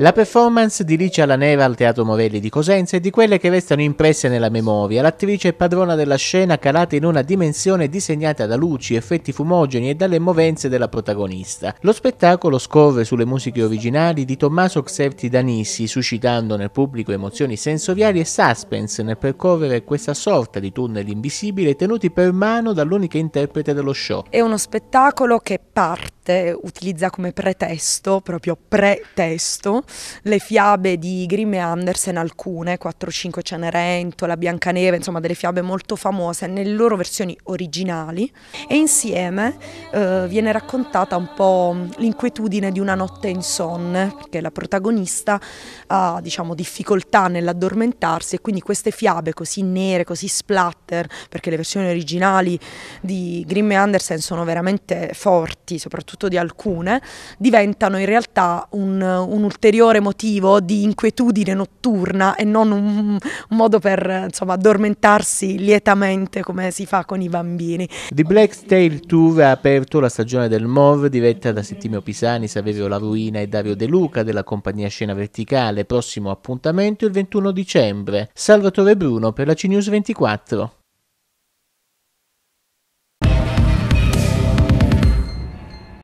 La performance di Licia La Neva al Teatro Morelli di Cosenza è di quelle che restano impresse nella memoria. L'attrice è padrona della scena calata in una dimensione disegnata da luci, effetti fumogeni e dalle movenze della protagonista. Lo spettacolo scorre sulle musiche originali di Tommaso Xerti Danissi, suscitando nel pubblico emozioni sensoriali e suspense nel percorrere questa sorta di tunnel invisibile tenuti per mano dall'unica interprete dello show. È uno spettacolo che parte volte utilizza come pretesto, proprio pretesto, le fiabe di Grimm e Andersen, alcune, 4-5 Cenerentola, Biancaneve, insomma delle fiabe molto famose nelle loro versioni originali e insieme eh, viene raccontata un po' l'inquietudine di una notte insonne, perché la protagonista ha diciamo, difficoltà nell'addormentarsi e quindi queste fiabe così nere, così splatter, perché le versioni originali di Grimm e Andersen sono veramente forti, soprattutto soprattutto di alcune, diventano in realtà un, un ulteriore motivo di inquietudine notturna e non un, un modo per insomma, addormentarsi lietamente come si fa con i bambini. The Black Tail Tour ha aperto la stagione del MOV diretta da Settimio Pisani, Saverio La Ruina e Dario De Luca della compagnia Scena Verticale. Prossimo appuntamento il 21 dicembre. Salvatore Bruno per la CNews 24.